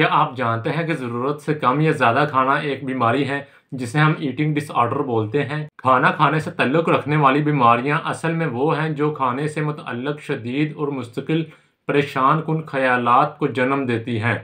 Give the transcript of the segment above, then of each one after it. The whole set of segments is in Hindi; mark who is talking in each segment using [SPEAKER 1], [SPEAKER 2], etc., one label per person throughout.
[SPEAKER 1] क्या आप जानते हैं कि ज़रूरत से कम या ज़्यादा खाना एक बीमारी है जिसे हम ईटिंग डिसऑर्डर बोलते हैं खाना खाने से तल्लुक़ रखने वाली बीमारियां असल में वो हैं जो खाने से मतलब शदीद और मुस्तकिल परेशान कन ख्याल को जन्म देती हैं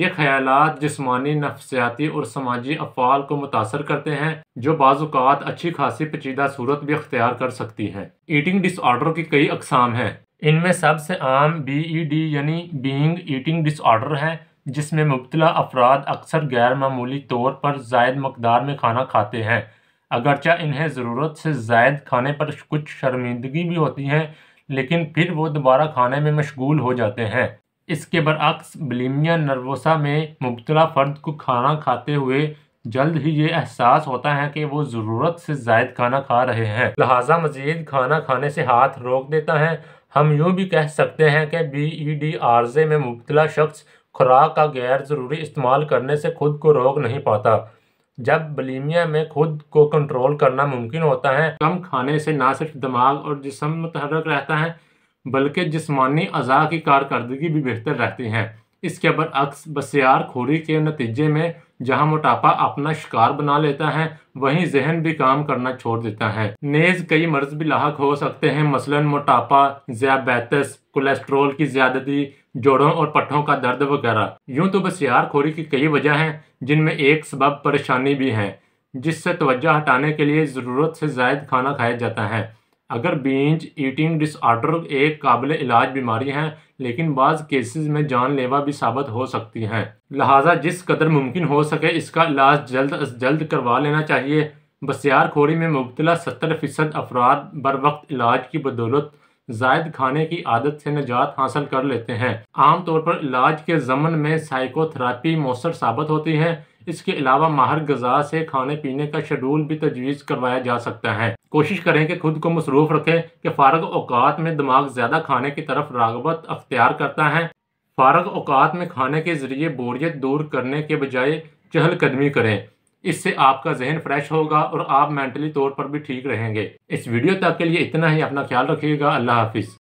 [SPEAKER 1] ये ख्याल जिसमानी नफसियाती और समाजी अफाल को मुतासर करते हैं जो बाज़ात अच्छी खासी पचीदा सूरत भी अख्तियार कर सकती हैं ईटिंग डिसऑर्डर की कई अकसाम हैं इनमें सबसे आम बी ई डी यानी बींग ईटिंग डिसऑर्डर है जिसमें मुबतला अफराद अक्सर गैर मामूली तौर पर जायद मकदार में खाना खाते हैं अगरचा इन्हें ज़रूरत से जायद खाने पर कुछ शर्मिंदगी भी होती है लेकिन फिर वो दोबारा खाने में मशगूल हो जाते हैं इसके बरक्स बलीमिया नर्वोसा में मुबतला फ़र्द को खाना खाते हुए जल्द ही ये एहसास होता है कि वो ज़रूरत से जायद खाना खा रहे हैं लिहाजा मज़ीद खाना खाने से हाथ रोक देता है हम यूँ भी कह सकते हैं कि बी ई डी आरजे में मुबतला शख्स खुराक का गैर ज़रूरी इस्तेमाल करने से खुद को रोक नहीं पाता जब बलीमिया में खुद को कंट्रोल करना मुमकिन होता है कम खाने से ना सिर्फ दिमाग और जिसम मुतहरक रहता है बल्कि जिसमानी अज़ा की कारकर्दगी भी बेहतर रहती है इसके बरअक्स बसियार खोरी के नतीजे में जहां मोटापा अपना शिकार बना लेता है वहीं जहन भी काम करना छोड़ देता है नेज कई मर्ज भी लाक हो सकते हैं मसलन मोटापा जयाबैतस कोलेस्ट्रोल की ज्यादती जोड़ों और पट्टों का दर्द वगैरह यूं तो बसियार खोरी की कई वजह हैं जिनमें एक सबब परेशानी भी है जिससे तोज्जा हटाने के लिए ज़रूरत से जायद खाना खाया जाता है अगर बीज ईटिंग डिसऑर्डर एक काबिल इलाज बीमारी है लेकिन बाज़ केसेस में जानलेवा भी साबित हो सकती हैं लिहाजा जिस कदर मुमकिन हो सके इसका इलाज जल्द अज जल्द करवा लेना चाहिए बसियार खोरी में मुबतला सत्तर फ़ीसद अफराद बर वक्त इलाज की बदौलत जायद खाने की आदत से निजात हासिल कर लेते हैं आमतौर पर इलाज के जमन में साइकोथेरापी मौसर साबित होती है इसके अलावा माहर गजा से खाने पीने का शेड्यूल भी तजवीज़ करवाया जा सकता है कोशिश करें कि खुद को मसरूफ़ रखें कि फ़ारग अवकात में दिमाग ज़्यादा खाने की तरफ रागबत अख्तियार करता है फ़ारग अवकात में खाने के ज़रिए बोरियत दूर करने के बजाय चहलकदमी करें इससे आपका जहन फ्रेश होगा और आप मेंटली तौर पर भी ठीक रहेंगे इस वीडियो तक के लिए इतना ही अपना ख्याल रखिएगा अल्लाह हाफिज़